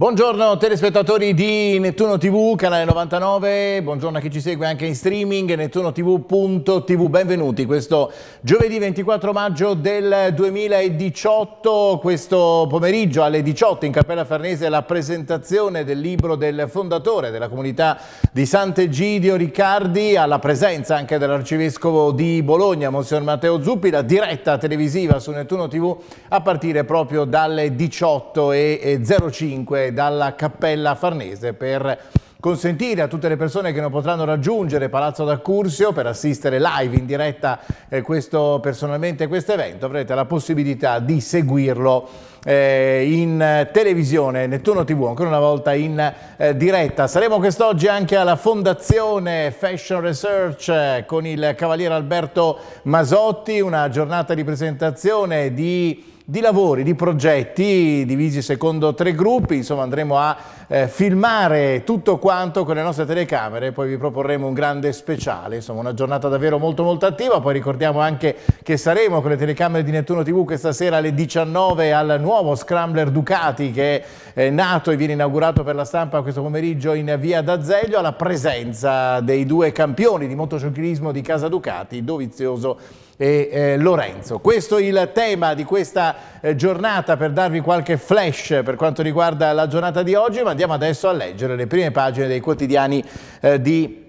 Buongiorno telespettatori di Nettuno TV, canale 99, buongiorno a chi ci segue anche in streaming, nettunotv.tv, benvenuti questo giovedì 24 maggio del 2018, questo pomeriggio alle 18 in Cappella Farnese la presentazione del libro del fondatore della comunità di Sant'Egidio Riccardi, alla presenza anche dell'arcivescovo di Bologna, Monsignor Matteo Zuppi, la diretta televisiva su Nettuno TV a partire proprio dalle 18.05 dalla Cappella Farnese per consentire a tutte le persone che non potranno raggiungere Palazzo d'Accursio per assistere live in diretta eh, questo, personalmente questo evento, avrete la possibilità di seguirlo eh, in televisione, Nettuno TV ancora una volta in eh, diretta. Saremo quest'oggi anche alla Fondazione Fashion Research eh, con il Cavaliere Alberto Masotti, una giornata di presentazione di di lavori, di progetti divisi secondo tre gruppi, insomma andremo a eh, filmare tutto quanto con le nostre telecamere, poi vi proporremo un grande speciale, insomma una giornata davvero molto molto attiva, poi ricordiamo anche che saremo con le telecamere di Nettuno TV questa sera alle 19 al nuovo Scrambler Ducati che è nato e viene inaugurato per la stampa questo pomeriggio in via d'Azeglio alla presenza dei due campioni di motociclismo di Casa Ducati, Dovizioso e eh, Lorenzo. Questo è il tema di questa eh, giornata per darvi qualche flash per quanto riguarda la giornata di oggi, ma andiamo adesso a leggere le prime pagine dei quotidiani eh, di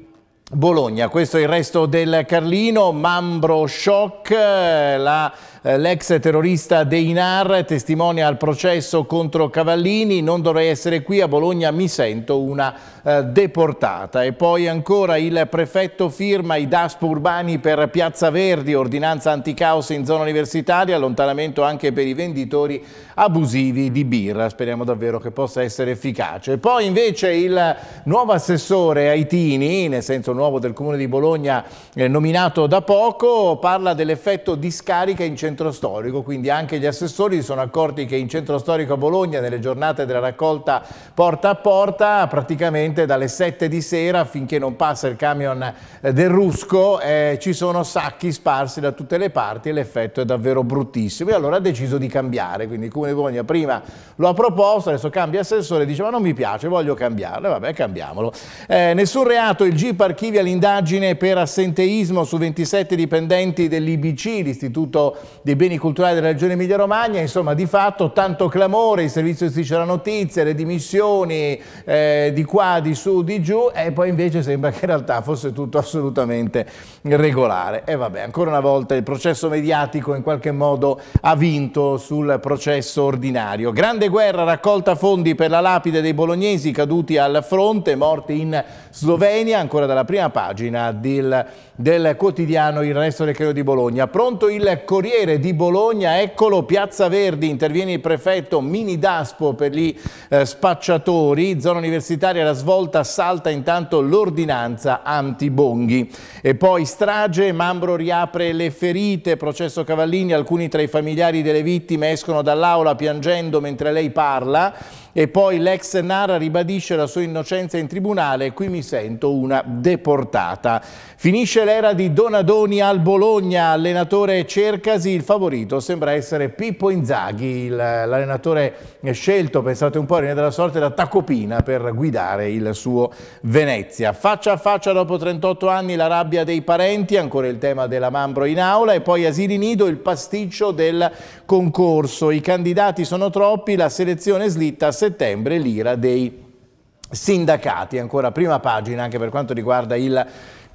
Bologna, questo è il resto del Carlino, Mambro Shock, eh, eh, l'ex terrorista Deinar testimonia al processo contro Cavallini, non dovrei essere qui a Bologna, mi sento una eh, deportata. E poi ancora il prefetto firma i DASP urbani per Piazza Verdi, ordinanza anticaos in zona universitaria, allontanamento anche per i venditori abusivi di birra. Speriamo davvero che possa essere efficace. poi invece il nuovo assessore Aitini, nel senso nuovo del Comune di Bologna, eh, nominato da poco, parla dell'effetto di scarica in centro storico, quindi anche gli assessori sono accorti che in centro storico a Bologna, nelle giornate della raccolta porta a porta, praticamente praticamente dalle 7 di sera finché non passa il camion eh, del Rusco eh, ci sono sacchi sparsi da tutte le parti e l'effetto è davvero bruttissimo. E allora ha deciso di cambiare, quindi il Comune di Bologna prima lo ha proposto, adesso cambia assessore e dice ma non mi piace, voglio cambiarlo, e vabbè cambiamolo. Eh, nessun reato, il GIP archivia l'indagine per assenteismo su 27 dipendenti dell'IBC, l'Istituto dei Beni Culturali della Regione Emilia Romagna, insomma di fatto tanto clamore, il servizio di la notizia, le dimissioni eh, di qua, di su, di giù e poi invece sembra che in realtà fosse tutto assolutamente regolare. E vabbè, ancora una volta il processo mediatico in qualche modo ha vinto sul processo ordinario. Grande guerra, raccolta fondi per la lapide dei bolognesi caduti al fronte, morti in Slovenia, ancora dalla prima pagina del, del quotidiano Il Resto del Credo di Bologna. Pronto il Corriere di Bologna, eccolo, Piazza Verdi, interviene il prefetto, mini daspo per gli eh, spacciatori, zona universitaria la svolta volta salta intanto l'ordinanza anti-Bonghi. E poi strage, Mambro riapre le ferite, processo Cavallini, alcuni tra i familiari delle vittime escono dall'aula piangendo mentre lei parla. E poi l'ex Nara ribadisce la sua innocenza in tribunale e qui mi sento una deportata. Finisce l'era di Donadoni al Bologna, allenatore Cercasi, il favorito sembra essere Pippo Inzaghi, l'allenatore scelto, pensate un po', rinne della sorte da Tacopina per guidare il suo Venezia. Faccia a faccia dopo 38 anni la rabbia dei parenti, ancora il tema della Mambro in aula e poi Asili Nido il pasticcio del concorso. I candidati sono troppi, la selezione slitta settembre l'ira dei sindacati. Ancora prima pagina anche per quanto riguarda il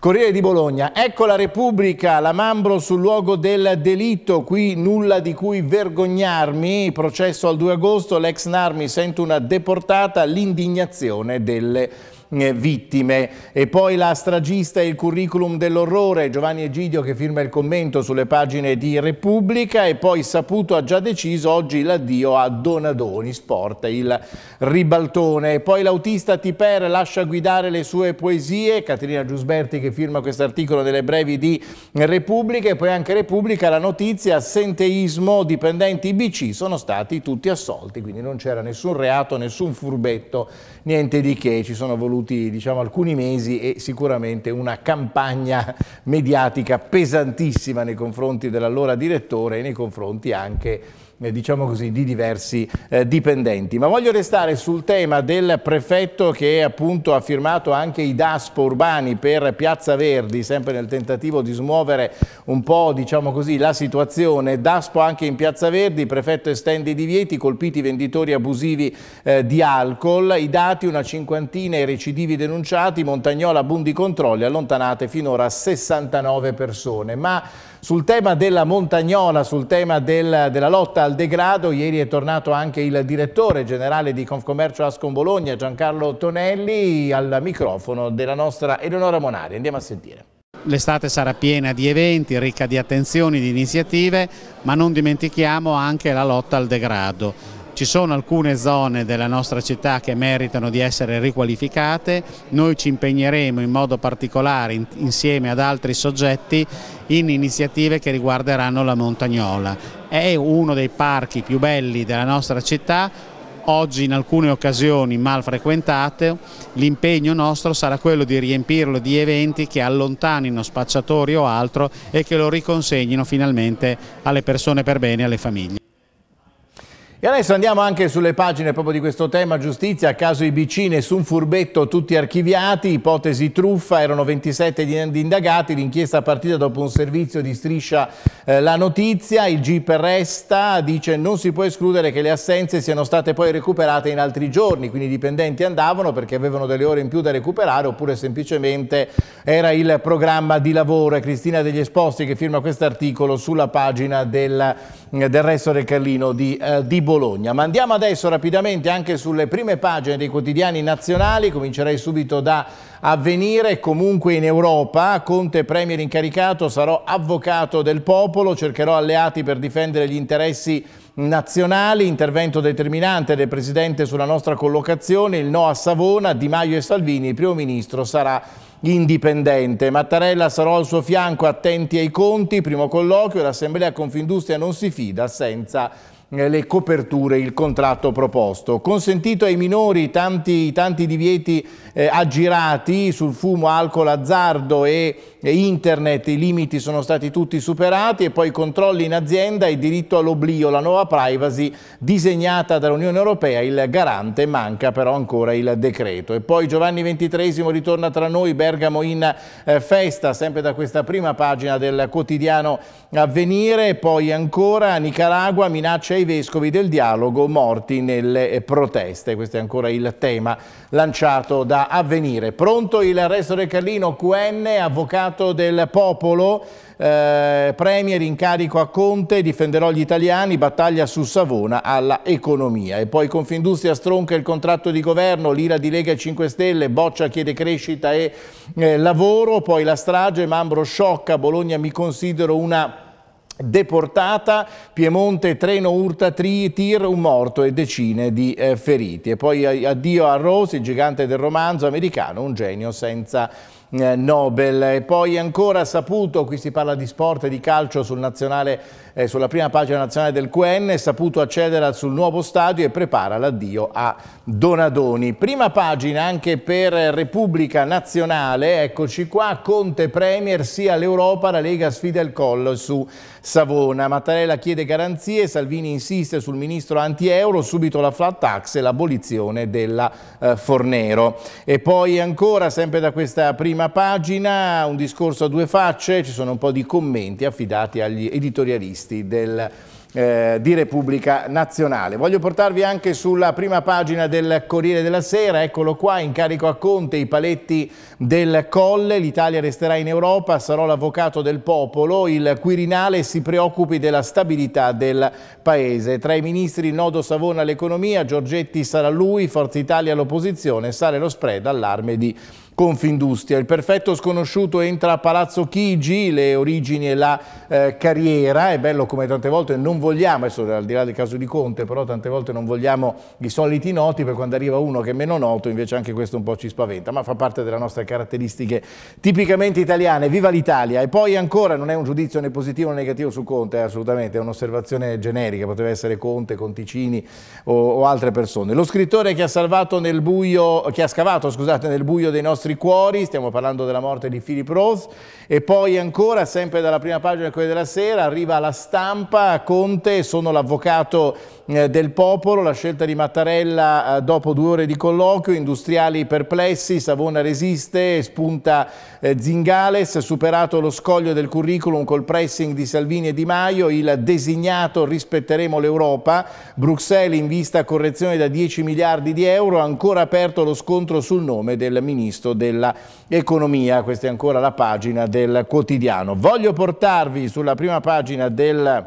Corriere di Bologna. Ecco la Repubblica, la Mambro sul luogo del delitto, qui nulla di cui vergognarmi, processo al 2 agosto, l'ex Narmi sento una deportata, l'indignazione delle persone eh, vittime. E poi la stragista e il curriculum dell'orrore, Giovanni Egidio che firma il commento sulle pagine di Repubblica e poi Saputo ha già deciso oggi l'addio a Donadoni Sport, il ribaltone. E poi l'autista Tiper lascia guidare le sue poesie, Caterina Giusberti che firma questo articolo delle brevi di Repubblica e poi anche Repubblica la notizia assenteismo dipendenti IBC sono stati tutti assolti, quindi non c'era nessun reato, nessun furbetto niente di che, ci sono voluti diciamo, alcuni mesi e sicuramente una campagna mediatica pesantissima nei confronti dell'allora direttore e nei confronti anche di eh, diciamo così, di diversi eh, dipendenti. Ma voglio restare sul tema del prefetto che appunto ha firmato anche i DASPO urbani per Piazza Verdi, sempre nel tentativo di smuovere un po' diciamo così, la situazione. DASPO anche in Piazza Verdi, prefetto estende i divieti, colpiti i venditori abusivi eh, di alcol, i dati una cinquantina i recidivi denunciati, Montagnola, Bundi controlli, allontanate finora 69 persone. Ma sul tema della montagnola, sul tema del, della lotta al degrado, ieri è tornato anche il direttore generale di Confcommercio Ascon Bologna, Giancarlo Tonelli, al microfono della nostra Eleonora Monari. Andiamo a sentire. L'estate sarà piena di eventi, ricca di attenzioni, di iniziative, ma non dimentichiamo anche la lotta al degrado ci sono alcune zone della nostra città che meritano di essere riqualificate, noi ci impegneremo in modo particolare in, insieme ad altri soggetti in iniziative che riguarderanno la Montagnola. È uno dei parchi più belli della nostra città, oggi in alcune occasioni mal frequentate, l'impegno nostro sarà quello di riempirlo di eventi che allontanino spacciatori o altro e che lo riconsegnino finalmente alle persone per bene e alle famiglie. E adesso andiamo anche sulle pagine proprio di questo tema giustizia, a caso IBC, nessun furbetto, tutti archiviati, ipotesi truffa, erano 27 di indagati, l'inchiesta partita dopo un servizio di striscia eh, la notizia, il GIP resta, dice non si può escludere che le assenze siano state poi recuperate in altri giorni, quindi i dipendenti andavano perché avevano delle ore in più da recuperare oppure semplicemente era il programma di lavoro. È Cristina degli Esposti che firma questo articolo sulla pagina del, del resto del Carlino di, eh, di Bologna. Bologna. Ma andiamo adesso rapidamente anche sulle prime pagine dei quotidiani nazionali, comincerei subito da avvenire comunque in Europa. Conte Premier incaricato, sarò avvocato del popolo, cercherò alleati per difendere gli interessi nazionali, intervento determinante del Presidente sulla nostra collocazione, il no a Savona, Di Maio e Salvini, il Primo Ministro sarà indipendente. Mattarella sarò al suo fianco, attenti ai conti, primo colloquio, l'Assemblea Confindustria non si fida senza eh, le coperture, il contratto proposto. Consentito ai minori tanti, tanti divieti eh, aggirati sul fumo, alcol, azzardo e internet i limiti sono stati tutti superati e poi controlli in azienda e diritto all'oblio, la nuova privacy disegnata dall'Unione Europea, il garante, manca però ancora il decreto. E poi Giovanni XXIII ritorna tra noi, Bergamo in eh, festa, sempre da questa prima pagina del quotidiano Avvenire, poi ancora Nicaragua minaccia ai vescovi del dialogo, morti nelle eh, proteste, questo è ancora il tema lanciato da Avvenire. Pronto il resto del Carlino, QN, avvocato alleato del popolo, eh, premier in carico a Conte, difenderò gli italiani, battaglia su Savona alla economia. E poi Confindustria stronca il contratto di governo, l'ira di Lega e 5 Stelle, Boccia chiede crescita e eh, lavoro, poi la strage, Mambro sciocca, Bologna mi considero una deportata, Piemonte, treno urta tri, tir, un morto e decine di eh, feriti. E poi addio a Rose, il gigante del romanzo americano, un genio senza eh, Nobel. E poi ancora saputo, qui si parla di sport e di calcio sul nazionale eh, sulla prima pagina nazionale del QN, saputo accedere sul nuovo stadio e prepara l'addio a Donadoni. Prima pagina anche per Repubblica Nazionale, eccoci qua, Conte Premier sia l'Europa, la Lega sfida il collo su Savona. Mattarella chiede garanzie, Salvini insiste sul ministro anti-euro, subito la flat tax e l'abolizione della eh, Fornero. E poi ancora, sempre da questa prima pagina, un discorso a due facce, ci sono un po' di commenti affidati agli editorialisti questi del, eh, di Repubblica Nazionale. Voglio portarvi anche sulla prima pagina del Corriere della Sera, eccolo qua, incarico a Conte i paletti del Colle, l'Italia resterà in Europa, sarò l'avvocato del popolo, il Quirinale si preoccupi della stabilità del Paese. Tra i ministri il nodo Savona all'economia, Giorgetti sarà lui, Forza Italia all'opposizione, sale lo spread, allarme di Confindustria. Il perfetto sconosciuto entra a Palazzo Chigi, le origini e la eh, carriera. È bello come tante volte non vogliamo, adesso al di là del caso di Conte, però tante volte non vogliamo i soliti noti, per quando arriva uno che è meno noto, invece anche questo un po' ci spaventa, ma fa parte delle nostre caratteristiche tipicamente italiane. Viva l'Italia! E poi ancora non è un giudizio né positivo né negativo su Conte, eh, assolutamente, è un'osservazione generica, poteva essere Conte, Conticini o, o altre persone. Lo scrittore che ha salvato nel buio, che ha scavato, scusate, nel buio dei nostri nostri cuori, stiamo parlando della morte di Philip Rose, e poi ancora, sempre dalla prima pagina quella della Sera, arriva la stampa, Conte, sono l'avvocato eh, del popolo, la scelta di Mattarella eh, dopo due ore di colloquio, industriali perplessi, Savona resiste, spunta eh, Zingales, superato lo scoglio del curriculum col pressing di Salvini e Di Maio, il designato rispetteremo l'Europa, Bruxelles in vista correzione da 10 miliardi di euro, ancora aperto lo scontro sul nome del ministro dell'economia. Questa è ancora la pagina del quotidiano. Voglio portarvi sulla prima pagina del,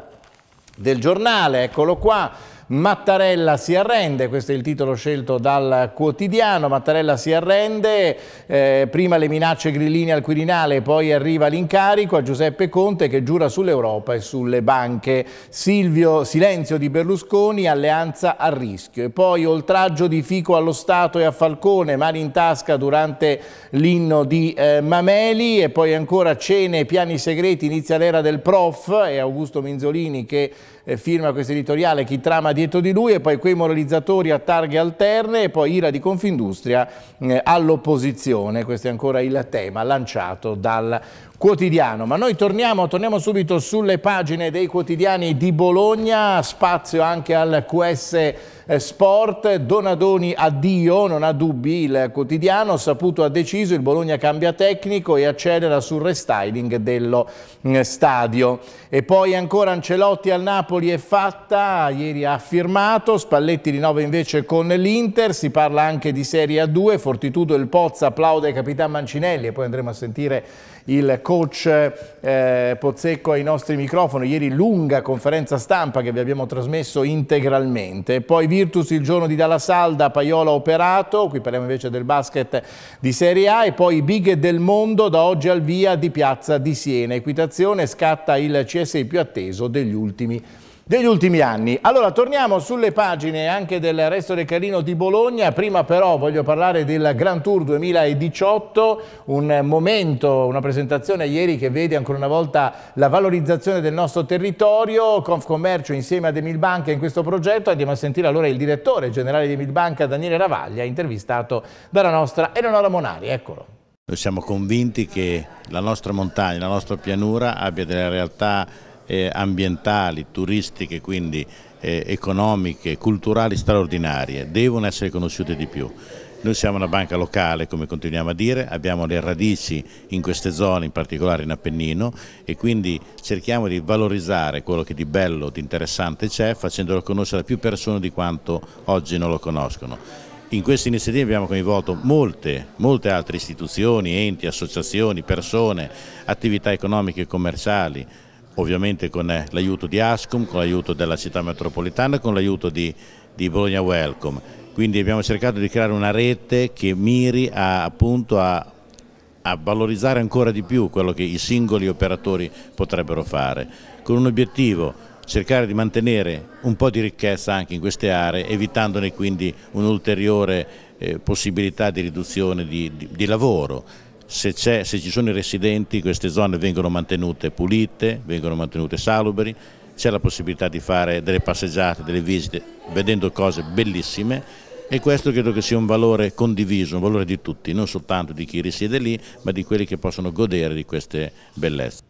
del giornale, eccolo qua Mattarella si arrende, questo è il titolo scelto dal quotidiano, Mattarella si arrende, eh, prima le minacce grilline al Quirinale, poi arriva l'incarico a Giuseppe Conte che giura sull'Europa e sulle banche. Silvio, silenzio di Berlusconi, alleanza a rischio. E poi oltraggio di Fico allo Stato e a Falcone, mani in tasca durante l'inno di eh, Mameli e poi ancora cene, piani segreti, inizia l'era del prof e Augusto Minzolini che eh, firma questo editoriale Chi trama dietro di lui e poi quei moralizzatori a targhe alterne e poi ira di Confindustria eh, all'opposizione. Questo è ancora il tema lanciato dal quotidiano. Ma noi torniamo, torniamo, subito sulle pagine dei quotidiani di Bologna, spazio anche al QS eh, Sport, Donadoni addio, non ha dubbi il quotidiano, saputo ha deciso, il Bologna cambia tecnico e accelera sul restyling dello mm, stadio. E poi ancora Ancelotti al Napoli è fatta, ieri ha firmato, Spalletti rinnova invece con l'Inter, si parla anche di Serie A2, Fortitudo il Pozza applaude ai capitani Mancinelli e poi andremo a sentire il coach eh, Pozzecco ai nostri microfoni, ieri lunga conferenza stampa che vi abbiamo trasmesso integralmente. Poi Virtus il giorno di Dalla Salda, Paiola operato, qui parliamo invece del basket di Serie A e poi big del mondo da oggi al via di Piazza di Siena. Equitazione scatta il CSM CSI più atteso degli ultimi degli ultimi anni. Allora torniamo sulle pagine anche del resto del Carino di Bologna, prima però voglio parlare del Grand Tour 2018, un momento, una presentazione ieri che vede ancora una volta la valorizzazione del nostro territorio, Confcommercio insieme ad Emilbanca in questo progetto, andiamo a sentire allora il direttore generale di Emilbanca Daniele Ravaglia intervistato dalla nostra Eleonora Monari, eccolo. Noi siamo convinti che la nostra montagna, la nostra pianura abbia delle realtà eh, ambientali, turistiche, quindi eh, economiche, culturali straordinarie, devono essere conosciute di più. Noi siamo una banca locale, come continuiamo a dire, abbiamo le radici in queste zone, in particolare in Appennino, e quindi cerchiamo di valorizzare quello che di bello, di interessante c'è, facendolo conoscere a più persone di quanto oggi non lo conoscono. In questa iniziativa abbiamo coinvolto molte, molte altre istituzioni, enti, associazioni, persone, attività economiche e commerciali, ovviamente con l'aiuto di Ascom, con l'aiuto della città metropolitana, e con l'aiuto di, di, Bologna Welcome. Quindi abbiamo cercato di creare una rete che miri a, appunto a, a valorizzare ancora di più quello che i singoli operatori potrebbero fare, con un obiettivo cercare di mantenere un po' di ricchezza anche in queste aree, evitandone quindi un'ulteriore eh, possibilità di riduzione di, di, di lavoro. Se, se, ci sono i residenti queste zone vengono mantenute pulite, vengono mantenute salubri, c'è la possibilità di fare delle passeggiate, delle visite, vedendo cose bellissime e questo credo che sia un valore condiviso, un valore di tutti, non soltanto di chi risiede lì, ma di quelli che possono godere di queste bellezze.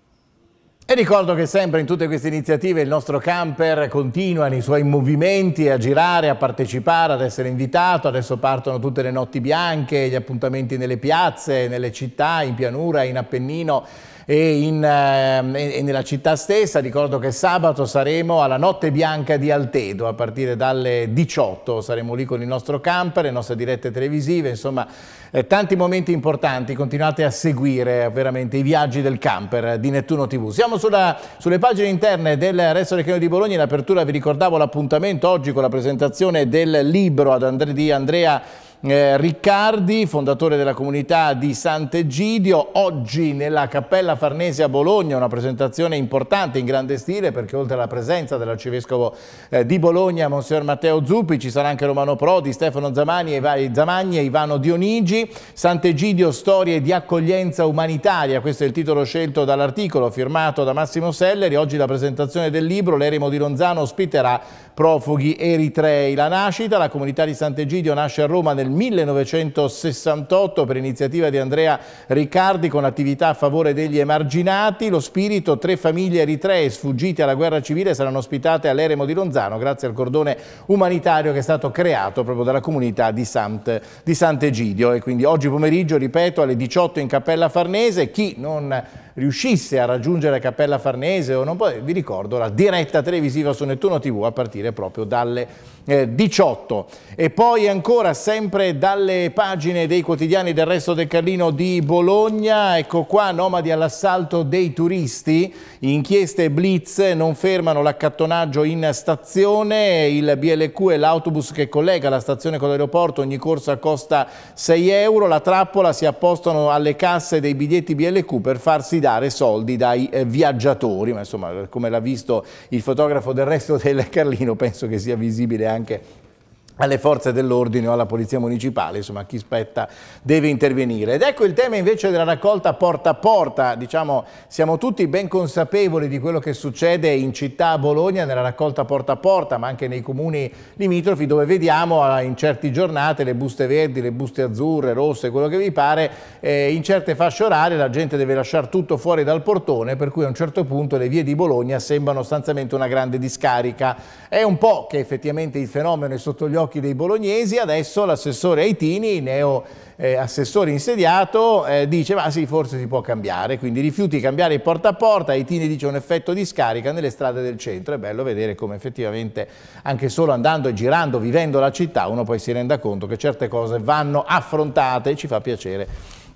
E ricordo che sempre in tutte queste iniziative il nostro camper continua nei suoi movimenti a girare, a partecipare, ad essere invitato. Adesso partono tutte le notti bianche, gli appuntamenti nelle piazze, nelle città, in pianura, in Appennino e, in, eh, e, nella città stessa. Ricordo che sabato saremo alla Notte Bianca di Altedo, a partire dalle 18 saremo lì con il nostro camper, le nostre dirette televisive, insomma eh, tanti momenti importanti. Continuate a seguire eh, veramente i viaggi del camper eh, di Nettuno TV. Siamo sulla, sulle pagine interne del Resto del Chino di Bologna, in apertura vi ricordavo l'appuntamento oggi con la presentazione del libro di Andrea eh, Riccardi, fondatore della comunità di Sant'Egidio, oggi nella Cappella Farnese a Bologna, una presentazione importante in grande stile perché oltre alla presenza dell'arcivescovo eh, di Bologna, Monsignor Matteo Zuppi, ci sarà anche Romano Prodi, Stefano Zamani, Zamagni e Ivano Dionigi, Sant'Egidio Storie di accoglienza umanitaria, questo è il titolo scelto dall'articolo firmato da Massimo Selleri, oggi la presentazione del libro L'Eremo di Lonzano ospiterà profughi eritrei. La nascita, la comunità di Sant'Egidio nasce a Roma nel 1968 per iniziativa di Andrea Riccardi con attività a favore degli emarginati. Lo spirito, tre famiglie eritree sfuggite alla guerra civile saranno ospitate all'Eremo di Lonzano grazie al cordone umanitario che è stato creato proprio dalla comunità di, Sant, Sant'Egidio. E quindi oggi pomeriggio, ripeto, alle 18 in Cappella Farnese, chi non riuscisse a raggiungere Cappella Farnese o non, poi, vi ricordo la diretta televisiva su Nettuno TV a partire proprio dalle 18. Eh, e poi ancora sempre dalle pagine dei quotidiani del resto del Carlino di Bologna, ecco qua nomadi all'assalto dei turisti, inchieste blitz non fermano l'accattonaggio in stazione, il BLQ è l'autobus che collega la stazione con l'aeroporto, ogni corsa costa 6 euro, la trappola si appostano alle casse dei biglietti BLQ per farsi dare soldi dai eh, viaggiatori, ma insomma come l'ha visto il fotografo del resto del Carlino penso che sia visibile anche alle forze dell'ordine o alla polizia municipale, insomma chi spetta deve intervenire. Ed ecco il tema invece della raccolta porta a porta, diciamo siamo tutti ben consapevoli di quello che succede in città a Bologna nella raccolta porta a porta, ma anche nei comuni limitrofi dove vediamo ah, in certe giornate le buste verdi, le buste azzurre, rosse, quello che vi pare, eh, in certe fasce orarie la gente deve lasciare tutto fuori dal portone, per cui a un certo punto le vie di Bologna sembrano sostanzialmente una grande discarica. È un po' che effettivamente il fenomeno è sotto gli occhi occhi dei bolognesi, adesso l'assessore Aitini, neo eh, assessore insediato, eh, dice ma sì, forse si può cambiare, quindi rifiuti cambiare porta a porta, Aitini dice un effetto di scarica nelle strade del centro, è bello vedere come effettivamente anche solo andando e girando, vivendo la città, uno poi si renda conto che certe cose vanno affrontate e ci fa piacere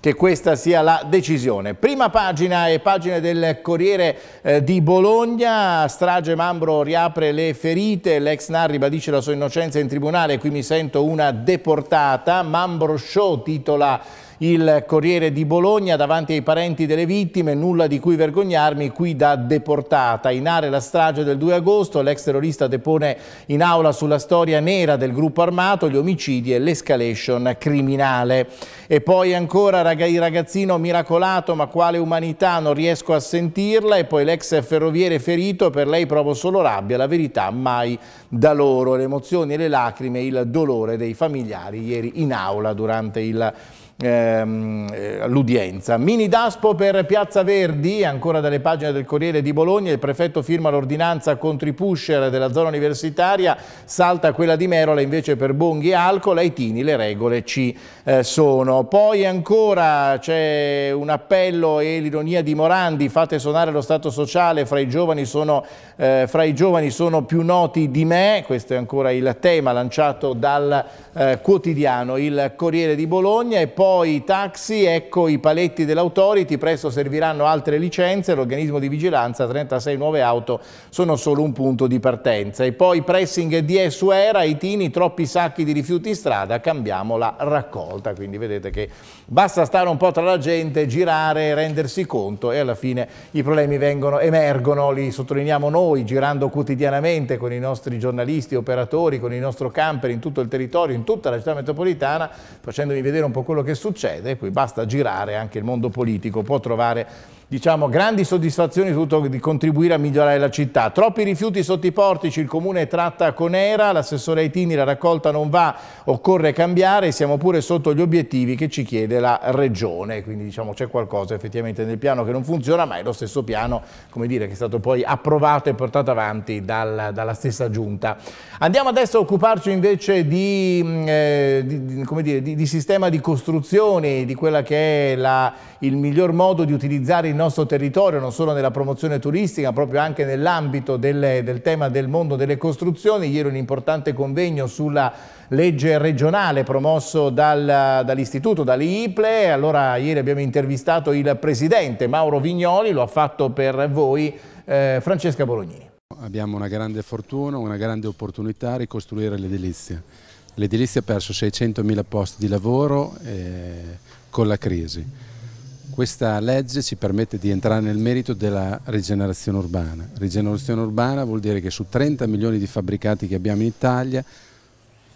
che questa sia la decisione. Prima pagina e pagine del Corriere eh, di Bologna, strage Mambro riapre le ferite, l'ex NAR ribadisce la sua innocenza in tribunale, qui mi sento una deportata, Mambro Show titola il Corriere di Bologna davanti ai parenti delle vittime, nulla di cui vergognarmi, qui da deportata. In area la strage del 2 agosto, l'ex terrorista depone in aula sulla storia nera del gruppo armato, gli omicidi e l'escalation criminale. E poi ancora il ragazzino miracolato, ma quale umanità, non riesco a sentirla, e poi l'ex ferroviere ferito, per lei provo solo rabbia, la verità mai da loro, le emozioni le lacrime, il dolore dei familiari ieri in aula durante il ehm, eh, l'udienza. Mini Daspo per Piazza Verdi, ancora dalle pagine del Corriere di Bologna, il prefetto firma l'ordinanza contro i pusher della zona universitaria, salta quella di Merola invece per Bonghi e Alcol, ai Tini le regole ci eh, sono. Poi ancora c'è un appello e l'ironia di Morandi, fate suonare lo Stato sociale, fra i giovani sono, eh, fra i giovani sono più noti di me, questo è ancora il tema lanciato dal eh, quotidiano Il Corriere di Bologna e poi poi i taxi, ecco i paletti dell'autority, presto serviranno altre licenze, l'organismo di vigilanza, 36 nuove auto sono solo un punto di partenza. E poi pressing di Suera, i tini, troppi sacchi di rifiuti in strada, cambiamo la raccolta, quindi vedete che Basta stare un po' tra la gente, girare, rendersi conto e alla fine i problemi vengono, emergono, li sottolineiamo noi girando quotidianamente con i nostri giornalisti, operatori, con il nostro camper in tutto il territorio, in tutta la città metropolitana, facendovi vedere un po' quello che succede. Qui basta girare, anche il mondo politico può trovare diciamo, grandi soddisfazioni soprattutto di contribuire a migliorare la città. Troppi rifiuti sotto i portici, il comune tratta con era, l'assessore Aitini la raccolta non va, occorre cambiare, siamo pure sotto gli obiettivi che ci chiede la regione, quindi diciamo c'è qualcosa effettivamente nel piano che non funziona, ma è lo stesso piano come dire, che è stato poi approvato e portato avanti dal, dalla stessa giunta. Andiamo adesso a occuparci invece di, mm, eh, di, di, dire, di sistema di costruzioni, di quella che è la il miglior modo di utilizzare il nostro territorio, non solo nella promozione turistica, ma proprio anche nell'ambito del, del tema del mondo delle costruzioni. Ieri un importante convegno sulla legge regionale promosso dal, dall'istituto, dall'IPLE. Allora ieri abbiamo intervistato il presidente Mauro Vignoli, lo ha fatto per voi eh, Francesca Bolognini. Abbiamo una grande fortuna, una grande opportunità a ricostruire l'edilizia. L'edilizia ha perso 600.000 posti di lavoro eh, con la crisi questa legge ci permette di entrare nel merito della rigenerazione urbana. Rigenerazione urbana vuol dire che su 30 milioni di fabbricati che abbiamo in Italia,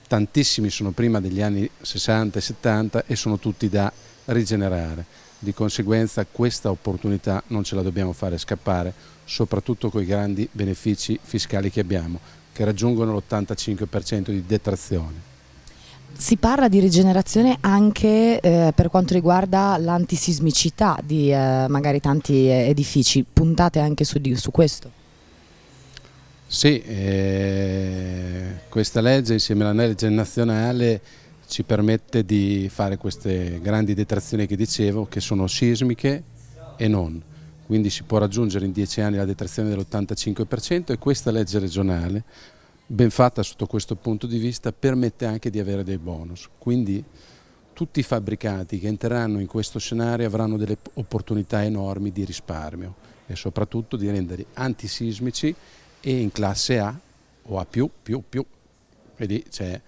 tantissimi sono prima degli anni 60 e 70 e sono tutti da rigenerare. Di conseguenza questa opportunità non ce la dobbiamo fare scappare, soprattutto con i grandi benefici fiscali che abbiamo, che raggiungono l'85% di detrazione si parla di rigenerazione anche eh, per quanto riguarda l'antisismicità di eh, magari tanti eh, edifici, puntate anche su, di, su questo? Sì, eh, questa legge insieme alla legge nazionale ci permette di fare queste grandi detrazioni che dicevo che sono sismiche e non, quindi si può raggiungere in 10 anni la detrazione dell'85% e questa legge regionale ben fatta sotto questo punto di vista permette anche di avere dei bonus. Quindi tutti i fabbricati che entreranno in questo scenario avranno delle opportunità enormi di risparmio e soprattutto di renderli antisismici e in classe A o A+, più, più, più. Vedi, c'è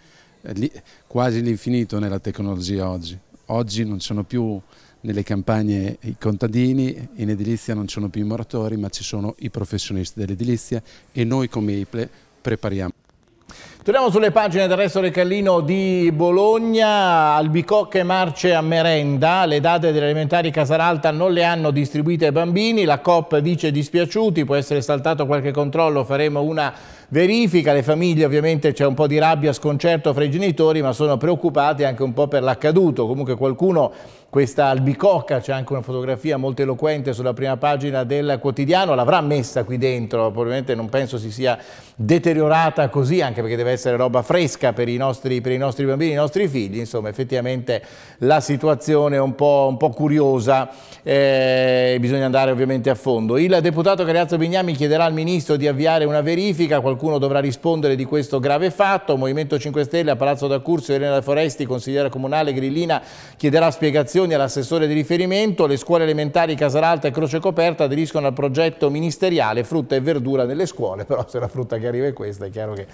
eh, quasi l'infinito nella tecnologia oggi. Oggi non sono più nelle campagne i contadini, in edilizia non ci sono più i moratori, ma ci sono i professionisti dell'edilizia e noi come IPLE prepariamo. Torniamo sulle pagine del resto del Callino di Bologna, albicocche marce a merenda, le date delle elementari Casaralta non le hanno distribuite ai bambini, la COP dice dispiaciuti, può essere saltato qualche controllo, faremo una verifica, le famiglie ovviamente c'è un po' di rabbia, sconcerto fra i genitori ma sono preoccupati anche un po' per l'accaduto, comunque qualcuno questa albicocca, c'è anche una fotografia molto eloquente sulla prima pagina del quotidiano, l'avrà messa qui dentro, probabilmente non penso si sia deteriorata così, anche perché deve essere roba fresca per i nostri, per i nostri bambini, i nostri figli, insomma effettivamente la situazione è un po', un po curiosa, eh, bisogna andare ovviamente a fondo. Il deputato Cariazzo Bignami chiederà al Ministro di avviare una verifica, qualcuno dovrà rispondere di questo grave fatto, Movimento 5 Stelle a Palazzo d'Accursio, Elena Foresti, consigliera comunale Grillina, chiederà spiegazioni relazioni all'assessore di riferimento, le scuole elementari Casalalta e Croce Coperta aderiscono al progetto ministeriale frutta e verdura nelle scuole, però se la frutta che arriva è questa è chiaro che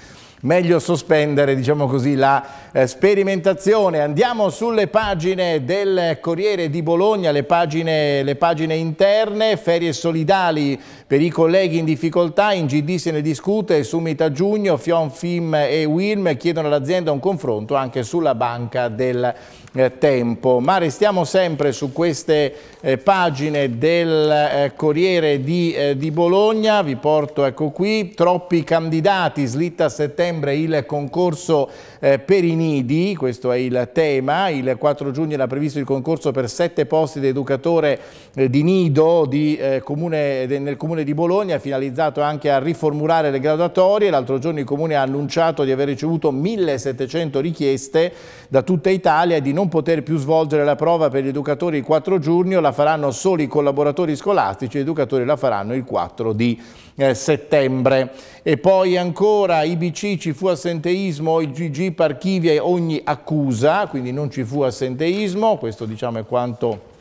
meglio sospendere diciamo così, la eh, sperimentazione. Andiamo sulle pagine del Corriere di Bologna, le pagine, le pagine interne, ferie solidali per i colleghi in difficoltà, in GD se ne discute, Summit a giugno, Fion Fim e Wilm chiedono all'azienda un confronto anche sulla banca del eh, tempo. Ma restiamo sempre su queste eh, pagine del eh, Corriere di, eh, di, Bologna, vi porto ecco qui, troppi candidati, slitta a settembre il concorso per i nidi, questo è il tema, il 4 giugno era previsto il concorso per sette posti di educatore di nido di, comune, de, nel comune di Bologna, finalizzato anche a riformulare le graduatorie, l'altro giorno il comune ha annunciato di aver ricevuto 1700 richieste, da tutta Italia di non poter più svolgere la prova per gli educatori il 4 giugno, la faranno solo i collaboratori scolastici, gli educatori la faranno il 4 di eh, settembre. E poi ancora IBC ci fu assenteismo, il IGG archivia ogni accusa, quindi non ci fu assenteismo, questo diciamo è quanto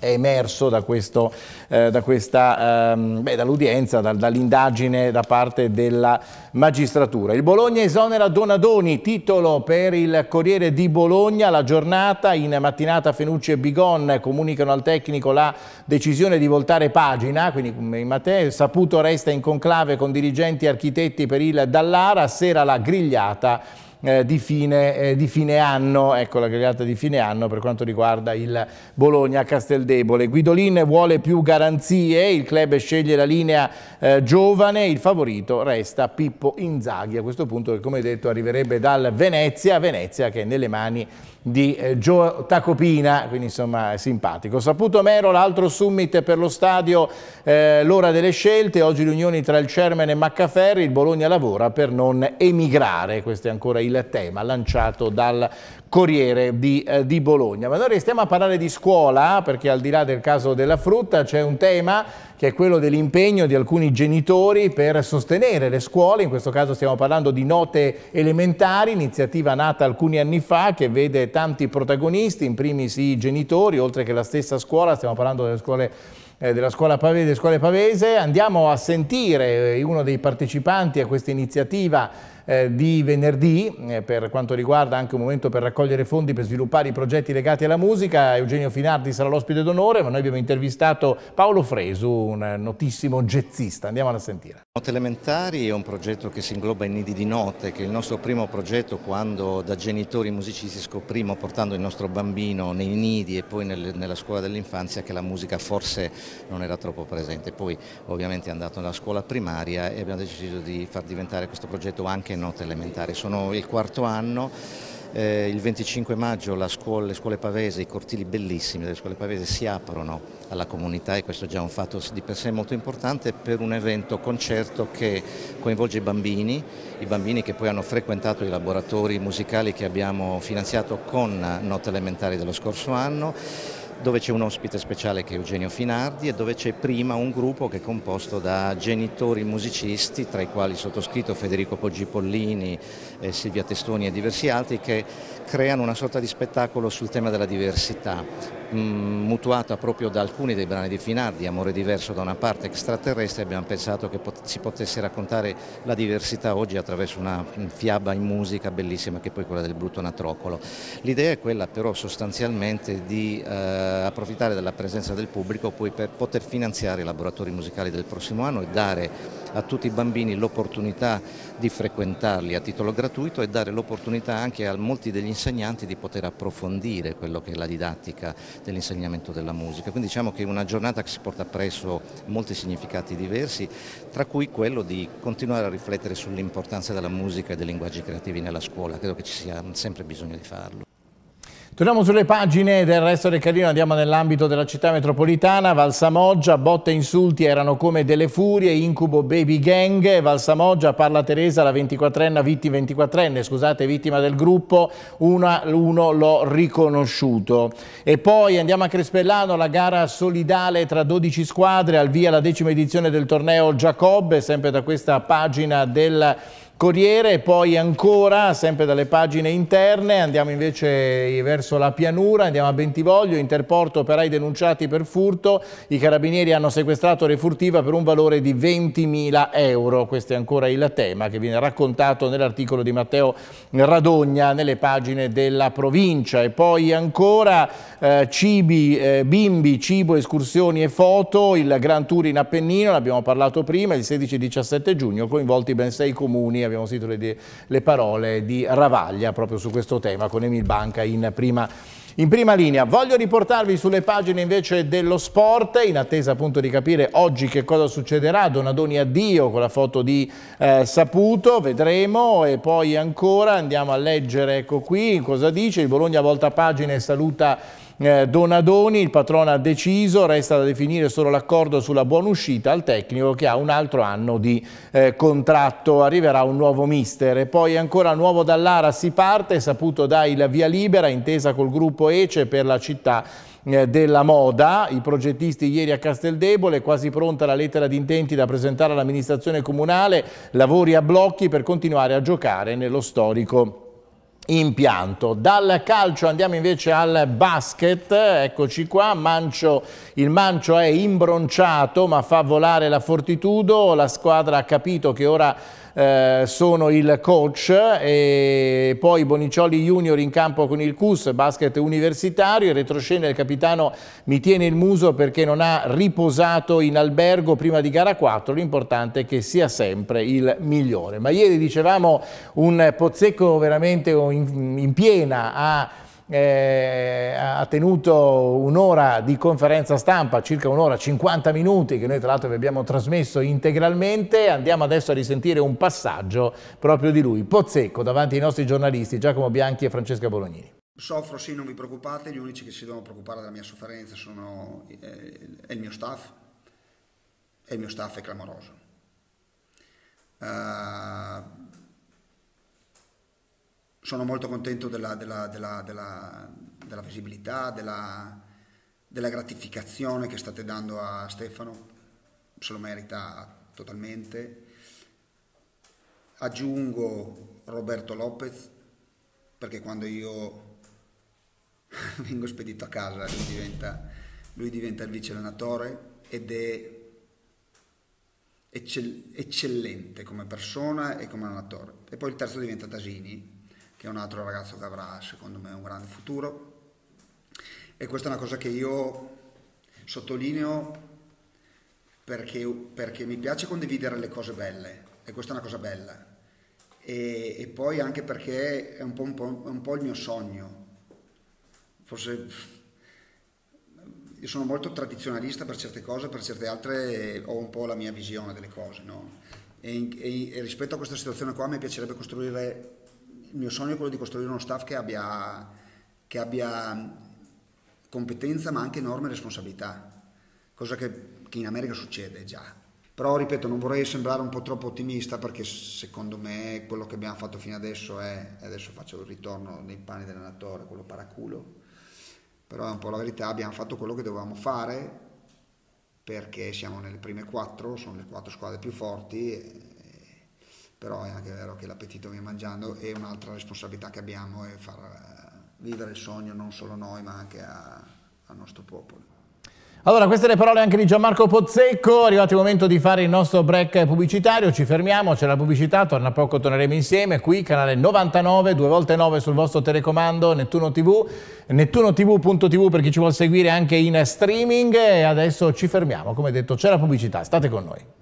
è emerso da, questo, eh, da questa, ehm, beh, dall'udienza, da, dall'indagine da parte della magistratura. Il Bologna esonera Donadoni, titolo per il Corriere di Bologna, la giornata in mattinata Fenucci e Bigon comunicano al tecnico la decisione di voltare pagina, quindi in Matteo Saputo resta in conclave con dirigenti architetti per il Dallara, sera la grigliata eh, di, fine, eh, di, fine, anno, ecco la grigliata di fine anno per quanto riguarda il Bologna-Casteldebole. Guidolin vuole più garanzie, il club sceglie la linea eh, giovane, il favorito resta Pippo Inzaghi a questo punto che come detto arriverebbe dal Venezia, Venezia che è nelle mani di eh, Gio Tacopina, quindi insomma simpatico. Saputo Mero, l'altro summit per lo stadio, eh, l'ora delle scelte, oggi riunioni tra il Cermen e Maccaferri, il Bologna lavora per non emigrare, questo è ancora il tema lanciato dal Corriere di, eh, di Bologna. Ma noi restiamo a parlare di scuola, perché al di là del caso della frutta c'è un tema che è quello dell'impegno di alcuni genitori per sostenere le scuole, in questo caso stiamo parlando di note elementari, iniziativa nata alcuni anni fa che vede tanti protagonisti, in primis i genitori, oltre che la stessa scuola, stiamo parlando delle scuole eh, della scuola pavese, delle scuole pavese. Andiamo a sentire eh, uno dei partecipanti a questa iniziativa eh, di venerdì eh, per quanto riguarda anche un momento per raccogliere fondi per sviluppare i progetti legati alla musica. Eugenio Finardi sarà l'ospite d'onore, ma noi abbiamo intervistato Paolo Fresu, un notissimo jazzista. Andiamo a sentire. Note Elementari è un progetto che si ingloba in Nidi di Note, che è il nostro primo progetto quando da genitori musicisti scoprimo portando il nostro bambino nei nidi e poi nel, nella scuola dell'infanzia che la musica forse non era troppo presente. Poi ovviamente è andato nella scuola primaria e abbiamo deciso di far diventare questo progetto anche note elementari, sono il quarto anno. Eh, il 25 maggio scuola, le scuole pavese, i cortili bellissimi delle scuole pavese si aprono alla comunità e questo è già un fatto di per sé molto importante per un evento concerto che coinvolge i bambini, i bambini che poi hanno frequentato i laboratori musicali che abbiamo finanziato con note elementari dello scorso anno dove c'è un ospite speciale che è Eugenio Finardi e dove c'è prima un gruppo che è composto da genitori musicisti, tra i quali sottoscritto Federico Poggi Pollini, eh, Silvia Testoni e diversi altri, che creano una sorta di spettacolo sul tema della diversità mh, mutuata proprio da alcuni dei brani di Finardi, Amore diverso da una parte, Extraterrestre, abbiamo pensato che pot si potesse raccontare la diversità oggi attraverso una fiaba in musica bellissima che è poi quella del Brutto Natrocolo. L'idea è quella però sostanzialmente di eh, approfittare della presenza del pubblico poi per poter finanziare i laboratori musicali del prossimo anno e dare a tutti i bambini l'opportunità di frequentarli a titolo gratuito e dare l'opportunità anche a molti degli insegnanti di poter approfondire quello che è la didattica dell'insegnamento della musica. Quindi diciamo che è una giornata che si porta presso molti significati diversi, tra cui quello di continuare a riflettere sull'importanza della musica e dei linguaggi creativi nella scuola, credo che ci sia sempre bisogno di farlo. Torniamo sulle pagine del resto del Carlino, andiamo nell'ambito della città metropolitana, Valsamoggia, botte e insulti erano come delle furie, incubo baby gang, Valsamoggia parla Teresa, la 24enne, vittima 24enne, scusate, vittima del gruppo, una, uno l'ho riconosciuto. E poi andiamo a Crespellano, la gara solidale tra 12 squadre, al via la decima edizione del torneo Giacobbe, sempre da questa pagina del Corriere e poi ancora, sempre dalle pagine interne, andiamo invece verso la pianura, andiamo a Bentivoglio, interporto operai denunciati per furto, i carabinieri hanno sequestrato refurtiva per un valore di 20.000 euro, questo è ancora il tema che viene raccontato nell'articolo di Matteo Radogna nelle pagine della provincia e poi ancora eh, cibi, eh, bimbi, cibo, escursioni e foto, il Gran Tour in Appennino, l'abbiamo parlato prima, il 16-17 giugno coinvolti ben sei comuni abbiamo sentito le, le parole di Ravaglia proprio su questo tema con Emil Banca in prima in prima linea. Voglio riportarvi sulle pagine invece dello sport, in attesa appunto di capire oggi che cosa succederà. Donadoni addio con la foto di eh, Saputo, vedremo. E poi ancora andiamo a leggere, ecco qui, cosa dice. Il Bologna volta pagina e saluta eh, Donadoni, il patrono ha deciso, resta da definire solo l'accordo sulla buona uscita al tecnico che ha un altro anno di eh, contratto, arriverà un nuovo mister e poi ancora nuovo dall'Ara si parte, saputo dai la via libera, intesa col gruppo Ece per la città eh, della moda, i progettisti ieri a Casteldebole, quasi pronta la lettera di intenti da presentare all'amministrazione comunale, lavori a blocchi per continuare a giocare nello storico impianto. Dal calcio andiamo invece al basket, eccoci qua, Mancio, il Mancio è imbronciato ma fa volare la Fortitudo, la squadra ha capito che ora eh, sono il coach e poi Bonicioli Junior in campo con il CUS, basket universitario, in retroscena il capitano mi tiene il muso perché non ha riposato in albergo prima di gara 4, l'importante è che sia sempre il migliore. Ma ieri dicevamo un Pozzecco veramente in, in piena a eh, ha tenuto un'ora di conferenza stampa, circa un'ora, 50 minuti, che noi tra l'altro vi abbiamo trasmesso integralmente. Andiamo adesso a risentire un passaggio proprio di lui, Pozzecco, davanti ai nostri giornalisti Giacomo Bianchi e Francesca Bolognini. Soffro, sì, non vi preoccupate, gli unici che si devono preoccupare della mia sofferenza sono, eh, il mio staff, e il mio staff è clamoroso. Uh, sono molto contento della, della, della, della visibilità, della, gratificazione che state dando a Stefano, se lo merita totalmente. Aggiungo Roberto Lopez, perché quando io vengo spedito a casa lui diventa, lui diventa il vice allenatore ed è eccellente come persona e come allenatore. E poi il terzo diventa Tasini, che è un altro ragazzo che avrà secondo me un grande futuro. E questa è una cosa che io sottolineo perché, perché mi piace condividere le cose belle e questa è una cosa bella. E, e poi anche perché è un po', un, po', un po' il mio sogno. Forse io sono molto tradizionalista per certe cose, per certe altre ho un po' la mia visione delle cose, no? e, e, e, rispetto a questa situazione qua mi piacerebbe costruire il mio sogno è quello di costruire uno staff che abbia, che abbia competenza ma anche enorme responsabilità, cosa che, che in America succede già. Però ripeto, non vorrei sembrare un po' troppo ottimista perché secondo me quello che abbiamo fatto fino adesso è, adesso faccio il ritorno nei panni dell'allenatore, quello paraculo, però è un po' la verità, abbiamo fatto quello che dovevamo fare perché siamo nelle prime quattro, sono le quattro squadre più forti però è anche vero che l'appetito viene mangiando e un'altra responsabilità che abbiamo è far eh, vivere il sogno non solo noi ma anche al nostro popolo. Allora, queste le parole anche di Gianmarco Pozzecco, è arrivato il momento di fare il nostro break pubblicitario, ci fermiamo, c'è la pubblicità, torna poco, torneremo insieme, qui canale 99, due volte 9 sul vostro telecomando, Nettuno TV, nettunotv.tv per chi ci vuole seguire anche in streaming e adesso ci fermiamo, come detto c'è la pubblicità, state con noi.